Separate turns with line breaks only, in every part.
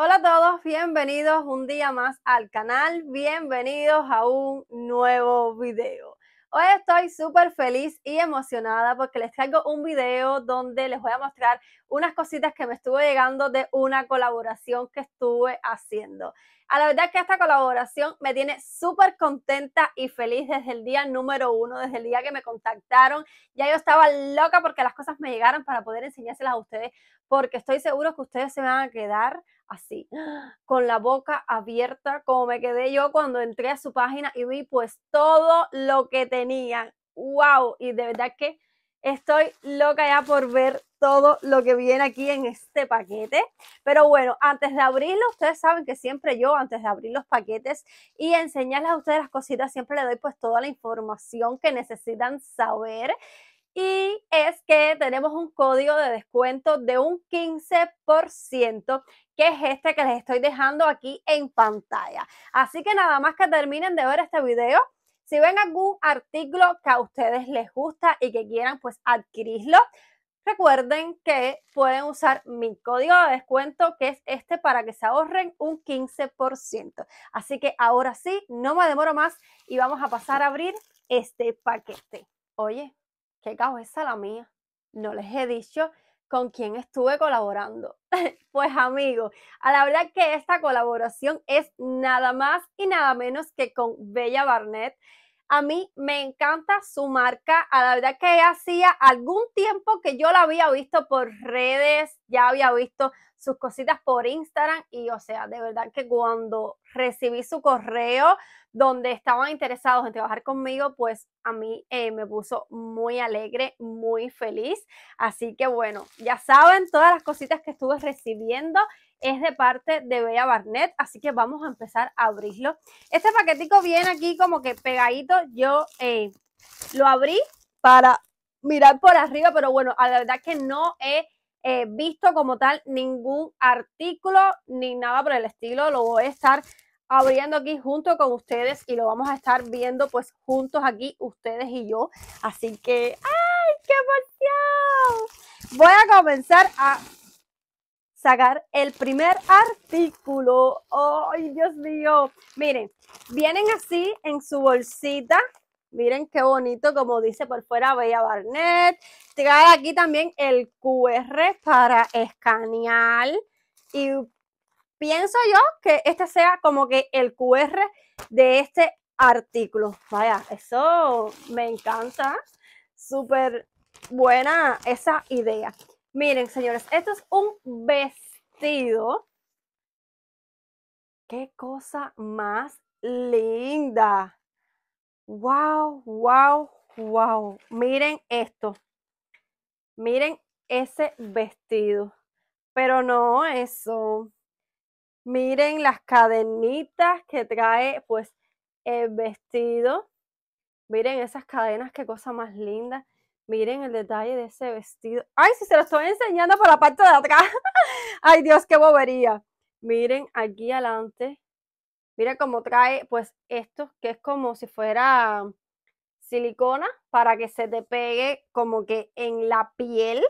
Hola a todos, bienvenidos un día más al canal, bienvenidos a un nuevo video. Hoy estoy súper feliz y emocionada porque les traigo un video donde les voy a mostrar unas cositas que me estuvo llegando de una colaboración que estuve haciendo. A la verdad que esta colaboración me tiene súper contenta y feliz desde el día número uno, desde el día que me contactaron. Ya yo estaba loca porque las cosas me llegaron para poder enseñárselas a ustedes porque estoy seguro que ustedes se van a quedar así, con la boca abierta, como me quedé yo cuando entré a su página y vi pues todo lo que tenían. ¡Wow! Y de verdad que estoy loca ya por ver todo lo que viene aquí en este paquete. Pero bueno, antes de abrirlo, ustedes saben que siempre yo, antes de abrir los paquetes y enseñarles a ustedes las cositas, siempre les doy pues toda la información que necesitan saber y es que tenemos un código de descuento de un 15% que es este que les estoy dejando aquí en pantalla. Así que nada más que terminen de ver este video, si ven algún artículo que a ustedes les gusta y que quieran pues adquirirlo, Recuerden que pueden usar mi código de descuento, que es este, para que se ahorren un 15%. Así que ahora sí, no me demoro más y vamos a pasar a abrir este paquete. Oye, qué cabeza la mía, no les he dicho con quién estuve colaborando. pues amigos, a la verdad que esta colaboración es nada más y nada menos que con Bella Barnett a mí me encanta su marca. A la verdad que hacía algún tiempo que yo la había visto por redes, ya había visto sus cositas por Instagram y o sea, de verdad que cuando recibí su correo donde estaban interesados en trabajar conmigo, pues a mí eh, me puso muy alegre, muy feliz. Así que bueno, ya saben todas las cositas que estuve recibiendo es de parte de Bella Barnett, así que vamos a empezar a abrirlo. Este paquetico viene aquí como que pegadito, yo eh, lo abrí para mirar por arriba, pero bueno, la verdad es que no he eh, visto como tal ningún artículo ni nada por el estilo, lo voy a estar abriendo aquí junto con ustedes y lo vamos a estar viendo pues juntos aquí ustedes y yo. Así que, ¡ay, qué emoción! Voy a comenzar a sacar el primer artículo. ¡Ay, Dios mío! Miren, vienen así en su bolsita. Miren qué bonito, como dice por fuera Bella Barnett. Trae aquí también el QR para escanear. Y pienso yo que este sea como que el QR de este artículo. Vaya, eso me encanta. Súper buena esa idea. Miren, señores, esto es un vestido. Qué cosa más linda. Wow, wow, wow. Miren esto. Miren ese vestido. Pero no eso. Miren las cadenitas que trae pues el vestido. Miren esas cadenas, qué cosa más linda. Miren el detalle de ese vestido. Ay, si se lo estoy enseñando por la parte de atrás. Ay, Dios, qué bobería. Miren aquí adelante. Miren cómo trae, pues, esto, que es como si fuera silicona para que se te pegue como que en la piel.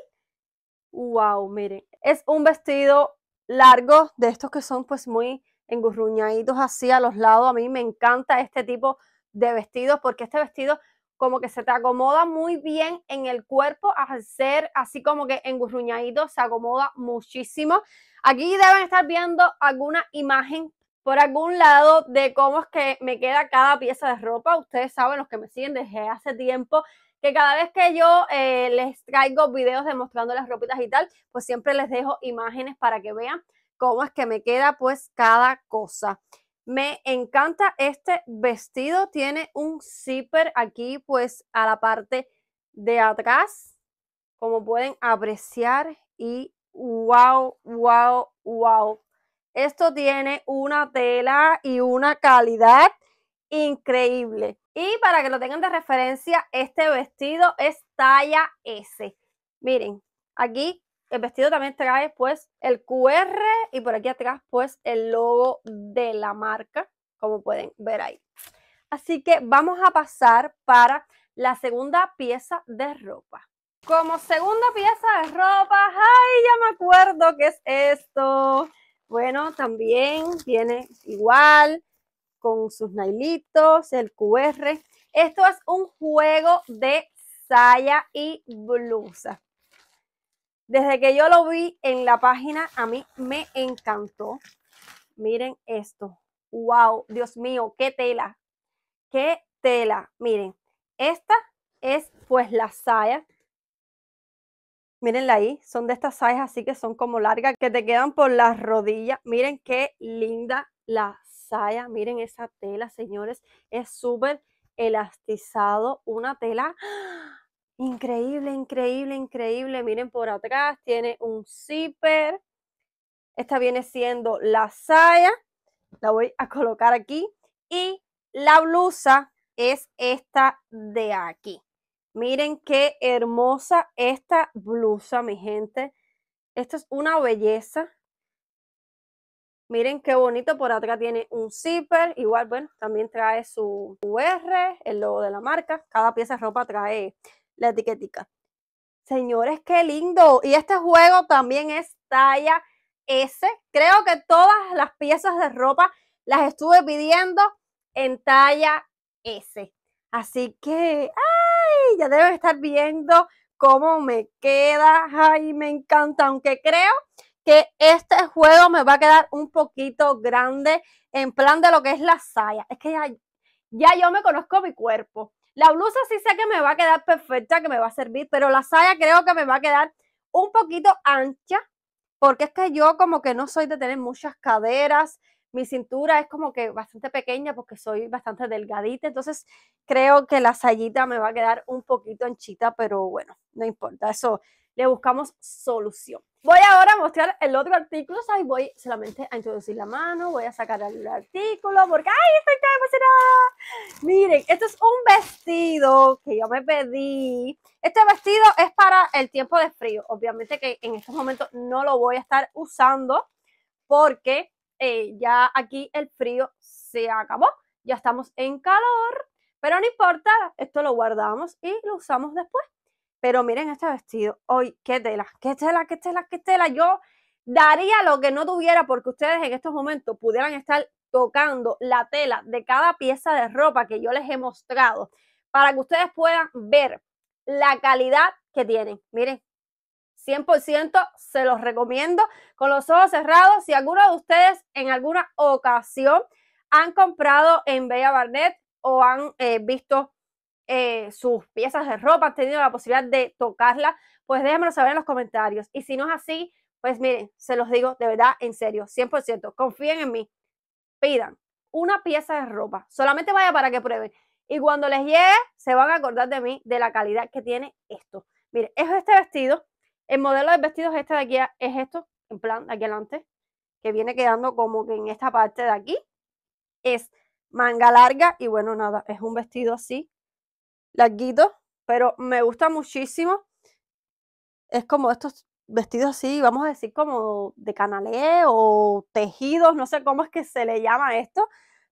Wow, miren. Es un vestido largo de estos que son pues muy engurruñaditos así a los lados. A mí me encanta este tipo de vestidos porque este vestido como que se te acomoda muy bien en el cuerpo al ser así como que engurruñadito, se acomoda muchísimo. Aquí deben estar viendo alguna imagen por algún lado de cómo es que me queda cada pieza de ropa. Ustedes saben, los que me siguen desde hace tiempo, que cada vez que yo eh, les traigo videos demostrando las ropitas y tal, pues siempre les dejo imágenes para que vean cómo es que me queda pues cada cosa. Me encanta este vestido, tiene un zipper aquí pues a la parte de atrás, como pueden apreciar y wow, wow, wow. Esto tiene una tela y una calidad increíble. Y para que lo tengan de referencia, este vestido es talla S. Miren, aquí el vestido también trae pues el QR y por aquí atrás pues el logo de la marca, como pueden ver ahí. Así que vamos a pasar para la segunda pieza de ropa. Como segunda pieza de ropa, ay, ya me acuerdo qué es esto. Bueno, también tiene igual con sus nailitos, el QR. Esto es un juego de saya y blusa. Desde que yo lo vi en la página, a mí me encantó. Miren esto. ¡Wow! Dios mío, qué tela. ¡Qué tela! Miren, esta es pues la saya. Mírenla ahí, son de estas sayas así que son como largas, que te quedan por las rodillas. Miren qué linda la saya, miren esa tela, señores. Es súper elastizado, una tela ¡Ah! Increíble, increíble, increíble. Miren por atrás, tiene un zipper. Esta viene siendo la saya. La voy a colocar aquí. Y la blusa es esta de aquí. Miren qué hermosa esta blusa, mi gente. Esto es una belleza. Miren qué bonito, por atrás tiene un zipper, igual, bueno, también trae su QR, el logo de la marca. Cada pieza de ropa trae la etiquetica. Señores, qué lindo. Y este juego también es talla S. Creo que todas las piezas de ropa las estuve pidiendo en talla S. Así que, ay, ya debe estar viendo cómo me queda. Ay, me encanta, aunque creo que este juego me va a quedar un poquito grande en plan de lo que es la saya. Es que ya yo me conozco mi cuerpo. La blusa sí sé que me va a quedar perfecta, que me va a servir, pero la saya creo que me va a quedar un poquito ancha, porque es que yo como que no soy de tener muchas caderas, mi cintura es como que bastante pequeña porque soy bastante delgadita, entonces creo que la sayita me va a quedar un poquito anchita, pero bueno, no importa, eso le buscamos solución. Voy ahora a mostrar el otro artículo, Voy solamente a introducir la mano, voy a sacar el artículo porque ¡ay, estoy tan emocionada! Miren, esto es un vestido que yo me pedí. Este vestido es para el tiempo de frío. Obviamente que en estos momentos no lo voy a estar usando porque eh, ya aquí el frío se acabó. Ya estamos en calor, pero no importa, esto lo guardamos y lo usamos después. Pero miren este vestido, hoy, qué tela, qué tela, qué tela, qué tela. Yo daría lo que no tuviera porque ustedes en estos momentos pudieran estar tocando la tela de cada pieza de ropa que yo les he mostrado para que ustedes puedan ver la calidad que tienen. Miren, 100% se los recomiendo con los ojos cerrados. Si alguno de ustedes en alguna ocasión han comprado en Bella Barnett o han eh, visto eh, sus piezas de ropa, han tenido la posibilidad de tocarla, pues déjenmelo saber en los comentarios. Y si no es así, pues miren, se los digo de verdad, en serio, 100%, confíen en mí. Pidan una pieza de ropa, solamente vaya para que prueben. Y cuando les llegue, se van a acordar de mí, de la calidad que tiene esto. miren es este vestido. El modelo de vestidos este de aquí, es esto, en plan, de aquí adelante, que viene quedando como que en esta parte de aquí. Es manga larga y bueno, nada, es un vestido así, larguito, pero me gusta muchísimo. Es como estos vestidos así, vamos a decir como de canalé o tejidos, no sé cómo es que se le llama esto,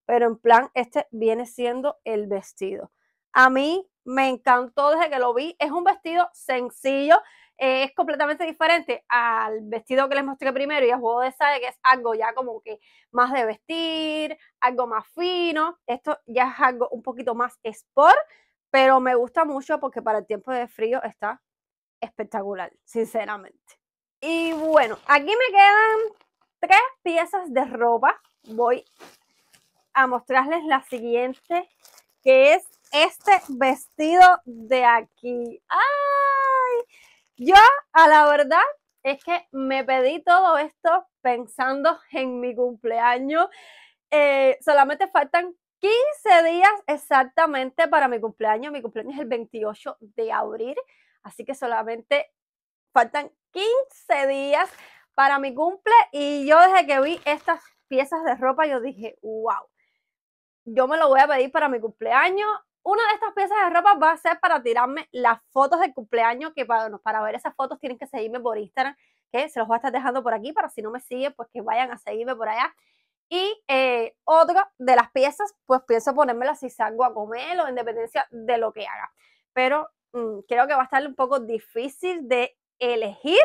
pero en plan este viene siendo el vestido. A mí me encantó desde que lo vi, es un vestido sencillo, es completamente diferente al vestido que les mostré primero y el juego de esa que es algo ya como que más de vestir, algo más fino, esto ya es algo un poquito más sport, pero me gusta mucho porque para el tiempo de frío está espectacular, sinceramente. Y bueno, aquí me quedan tres piezas de ropa. Voy a mostrarles la siguiente, que es este vestido de aquí. ¡Ay! Yo, a la verdad, es que me pedí todo esto pensando en mi cumpleaños. Eh, solamente faltan 15 días exactamente para mi cumpleaños. Mi cumpleaños es el 28 de abril, así que solamente faltan 15 días para mi cumple y yo desde que vi estas piezas de ropa yo dije, wow, yo me lo voy a pedir para mi cumpleaños. Una de estas piezas de ropa va a ser para tirarme las fotos del cumpleaños, que para, para ver esas fotos tienen que seguirme por Instagram, que se los voy a estar dejando por aquí, para si no me siguen, pues que vayan a seguirme por allá. Y eh, otra de las piezas, pues pienso ponérmela si salgo a comer o en dependencia de lo que haga. Pero mm, creo que va a estar un poco difícil de elegir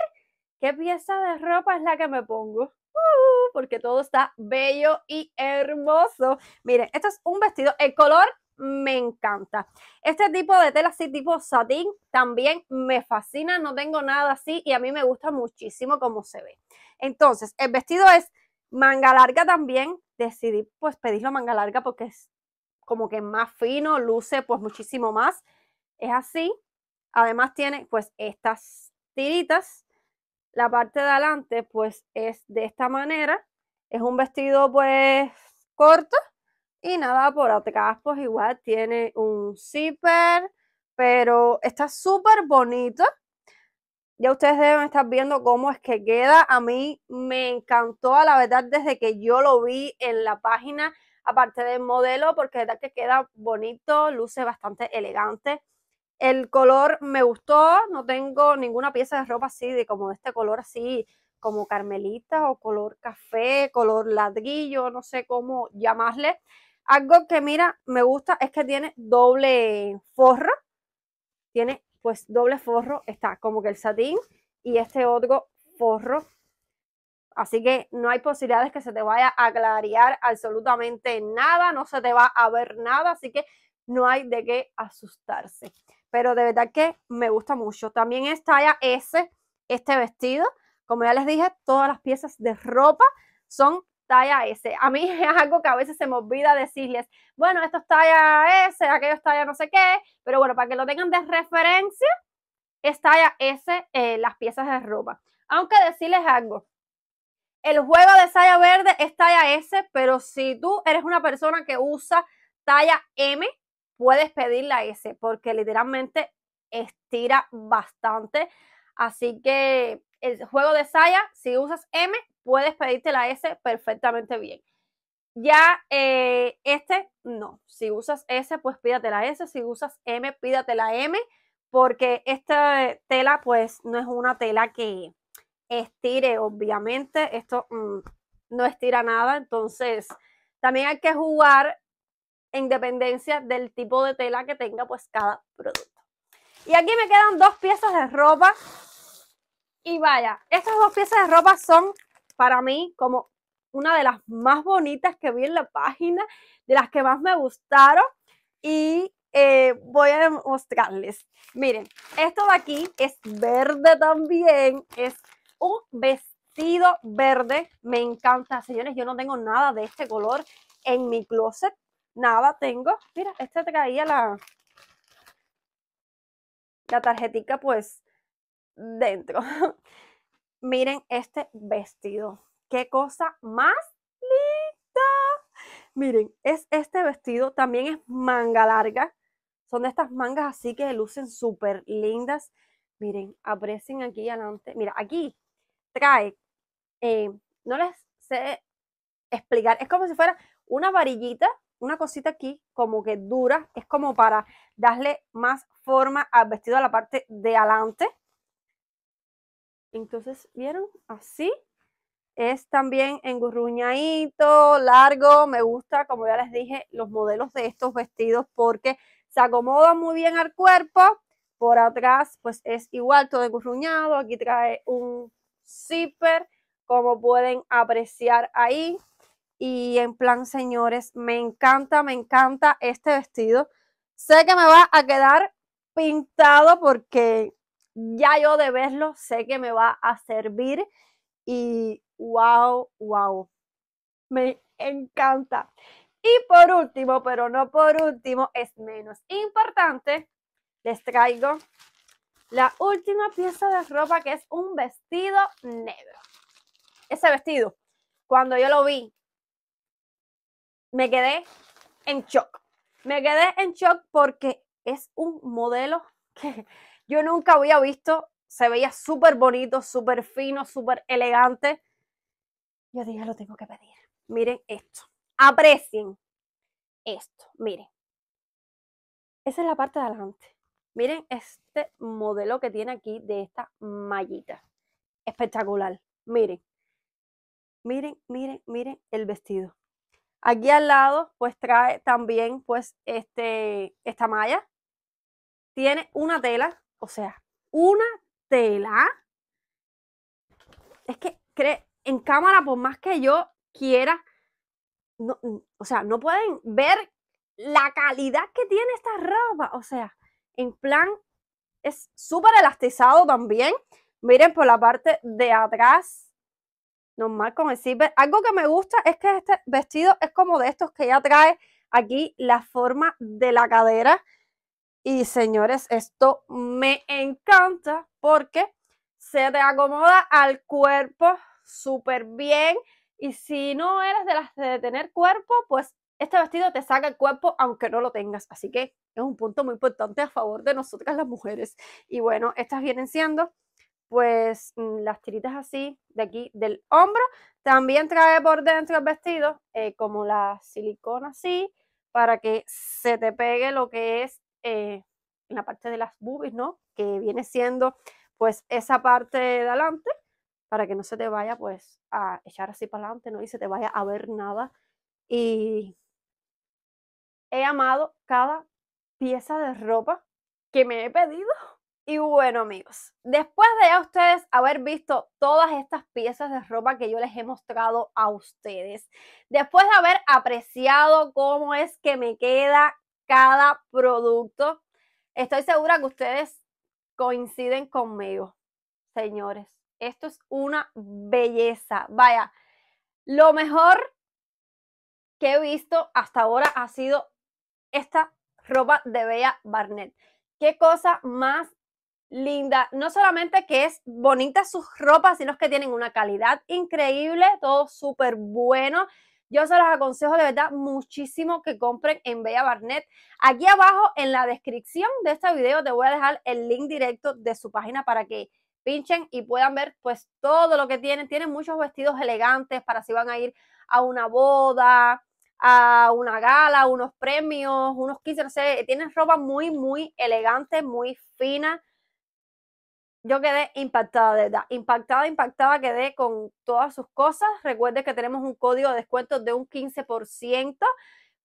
qué pieza de ropa es la que me pongo. Uh, porque todo está bello y hermoso. Miren, esto es un vestido. El color me encanta. Este tipo de tela así tipo satín también me fascina, no tengo nada así y a mí me gusta muchísimo cómo se ve. Entonces, el vestido es Manga larga también, decidí pues pedirlo manga larga porque es como que más fino, luce pues muchísimo más. Es así. Además tiene pues estas tiritas. La parte de adelante pues es de esta manera. Es un vestido pues corto y nada por atrás pues igual tiene un zipper, pero está súper bonito ya ustedes deben estar viendo cómo es que queda. A mí me encantó, a la verdad, desde que yo lo vi en la página, aparte del modelo, porque la verdad que queda bonito, luce bastante elegante. El color me gustó, no tengo ninguna pieza de ropa así, de como de este color así, como carmelita o color café, color ladrillo, no sé cómo llamarle. Algo que mira, me gusta es que tiene doble forro, tiene pues doble forro está como que el satín y este otro forro. Así que no hay posibilidades que se te vaya a clarear absolutamente nada, no se te va a ver nada, así que no hay de qué asustarse. Pero de verdad que me gusta mucho. También está talla S este vestido. Como ya les dije, todas las piezas de ropa son talla S. A mí es algo que a veces se me olvida decirles, bueno, esto es talla S, aquello es talla no sé qué, pero bueno, para que lo tengan de referencia, es talla S eh, las piezas de ropa. Aunque decirles algo, el juego de Saya verde es talla S, pero si tú eres una persona que usa talla M, puedes pedir la S, porque literalmente estira bastante. Así que el juego de saya, si usas M, puedes pedirte la S perfectamente bien. Ya eh, este, no. Si usas S, pues pídate la S. Si usas M, pídate la M. Porque esta tela, pues, no es una tela que estire, obviamente. Esto mm, no estira nada. Entonces, también hay que jugar en dependencia del tipo de tela que tenga, pues, cada producto. Y aquí me quedan dos piezas de ropa. Y vaya, estas dos piezas de ropa son para mí como una de las más bonitas que vi en la página, de las que más me gustaron y eh, voy a mostrarles. Miren, esto de aquí es verde también, es un vestido verde, me encanta. Señores, yo no tengo nada de este color en mi closet, nada tengo. Mira, este traía la, la tarjetita pues dentro. Miren este vestido. Qué cosa más linda. Miren, es este vestido. También es manga larga. Son de estas mangas así que lucen súper lindas. Miren, aprecien aquí adelante. Mira, aquí trae, eh, no les sé explicar, es como si fuera una varillita, una cosita aquí, como que dura, es como para darle más forma al vestido a la parte de adelante. Entonces, ¿vieron? Así. Es también engurruñadito, largo. Me gusta, como ya les dije, los modelos de estos vestidos porque se acomodan muy bien al cuerpo. Por atrás, pues es igual, todo engurruñado. Aquí trae un zipper, como pueden apreciar ahí. Y en plan, señores, me encanta, me encanta este vestido. Sé que me va a quedar pintado porque ya yo de verlo sé que me va a servir y wow, wow, me encanta. Y por último, pero no por último, es menos importante, les traigo la última pieza de ropa que es un vestido negro. Ese vestido, cuando yo lo vi, me quedé en shock. Me quedé en shock porque es un modelo que yo nunca había visto. Se veía súper bonito, súper fino, súper elegante. Yo dije, lo tengo que pedir. Miren esto. Aprecien esto. Miren. Esa es la parte de adelante. Miren este modelo que tiene aquí de esta mallita. Espectacular. Miren. Miren, miren, miren el vestido. Aquí al lado, pues trae también, pues, este, esta malla. Tiene una tela o sea, una tela. Es que en cámara, por más que yo quiera, no, o sea, no pueden ver la calidad que tiene esta ropa. O sea, en plan, es súper elastizado también. Miren por la parte de atrás, normal con el zipper. Algo que me gusta es que este vestido es como de estos que ya trae aquí la forma de la cadera. Y señores, esto me encanta porque se te acomoda al cuerpo súper bien. Y si no eres de las de tener cuerpo, pues este vestido te saca el cuerpo aunque no lo tengas. Así que es un punto muy importante a favor de nosotras las mujeres. Y bueno, estas vienen siendo pues mm, las tiritas así de aquí del hombro. También trae por dentro el vestido eh, como la silicona así para que se te pegue lo que es eh, en la parte de las boobies, ¿no? Que viene siendo pues esa parte de adelante para que no se te vaya pues a echar así para adelante, ¿no? Y se te vaya a ver nada. Y he amado cada pieza de ropa que me he pedido. Y bueno amigos, después de ya ustedes haber visto todas estas piezas de ropa que yo les he mostrado a ustedes, después de haber apreciado cómo es que me queda cada producto. Estoy segura que ustedes coinciden conmigo, señores. Esto es una belleza. Vaya, lo mejor que he visto hasta ahora ha sido esta ropa de Bella Barnett. Qué cosa más linda. No solamente que es bonita sus ropas, sino que tienen una calidad increíble, todo súper bueno. Yo se los aconsejo de verdad muchísimo que compren en Bella Barnett. Aquí abajo en la descripción de este video te voy a dejar el link directo de su página para que pinchen y puedan ver pues todo lo que tienen. Tienen muchos vestidos elegantes para si van a ir a una boda, a una gala, unos premios, unos 15, no sé, tienen ropa muy, muy elegante, muy fina yo quedé impactada, de verdad. Impactada, impactada, quedé con todas sus cosas. Recuerde que tenemos un código de descuento de un 15%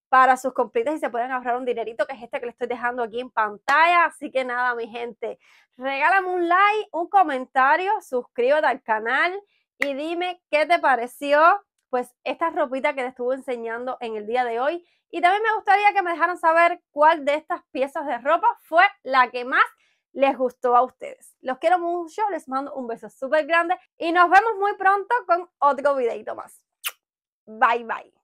para sus compritas y se pueden ahorrar un dinerito que es este que le estoy dejando aquí en pantalla. Así que nada, mi gente, regálame un like, un comentario, suscríbete al canal y dime qué te pareció pues esta ropita que te estuve enseñando en el día de hoy. Y también me gustaría que me dejaran saber cuál de estas piezas de ropa fue la que más les gustó a ustedes. Los quiero mucho, les mando un beso súper grande y nos vemos muy pronto con otro videito más. Bye bye.